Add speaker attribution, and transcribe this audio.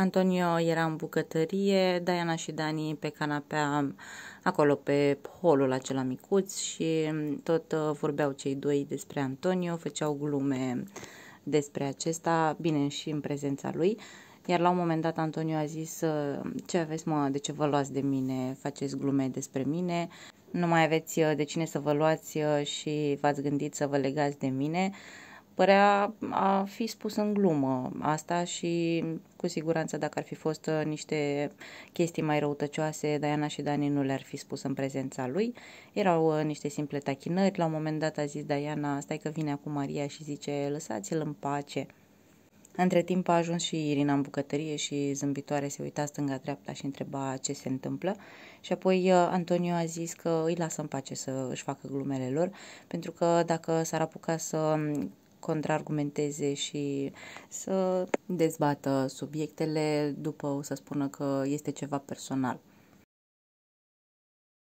Speaker 1: Antonio era în bucătărie, Diana și Dani pe canapea acolo pe holul acela micuț și mm, tot uh, vorbeau cei doi despre Antonio, făceau glume despre acesta, bine și în prezența lui. Iar la un moment dat Antonio a zis, uh, ce aveți mă, de ce vă luați de mine, faceți glume despre mine, nu mai aveți uh, de cine să vă luați și v-ați gândit să vă legați de mine părea a fi spus în glumă asta și cu siguranță dacă ar fi fost uh, niște chestii mai răutăcioase, Diana și Dani nu le-ar fi spus în prezența lui. Erau uh, niște simple tachinări, la un moment dat a zis Diana, stai că vine acum Maria și zice, lăsați-l în pace. Între timp a ajuns și Irina în bucătărie și zâmbitoare se uita stânga-dreapta și întreba ce se întâmplă și apoi uh, Antonio a zis că îi lasă în pace să își facă glumele lor pentru că dacă s-ar apuca să um, contraargumenteze și să dezbată subiectele după o să spună că este ceva personal.